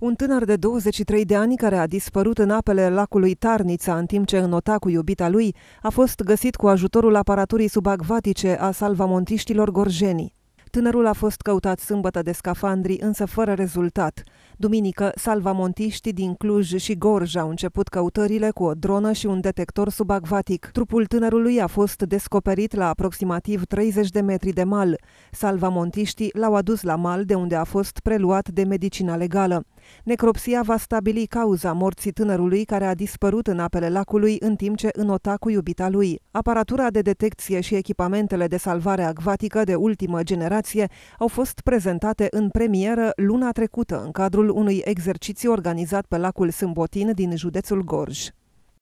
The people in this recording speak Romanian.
Un tânăr de 23 de ani care a dispărut în apele lacului Tarnița în timp ce înota cu iubita lui a fost găsit cu ajutorul aparaturii subacvatice a salvamontiștilor gorjeni. Tânărul a fost căutat sâmbătă de scafandri, însă fără rezultat. Duminică, salvamontiștii din Cluj și Gorj au început căutările cu o dronă și un detector subacvatic. Trupul tânărului a fost descoperit la aproximativ 30 de metri de mal. Salvamontiștii l-au adus la mal de unde a fost preluat de medicina legală. Necropsia va stabili cauza morții tânărului care a dispărut în apele lacului în timp ce înota cu iubita lui. Aparatura de detecție și echipamentele de salvare acvatică de ultimă generație au fost prezentate în premieră luna trecută în cadrul unui exercițiu organizat pe lacul Sâmbotin din județul Gorj.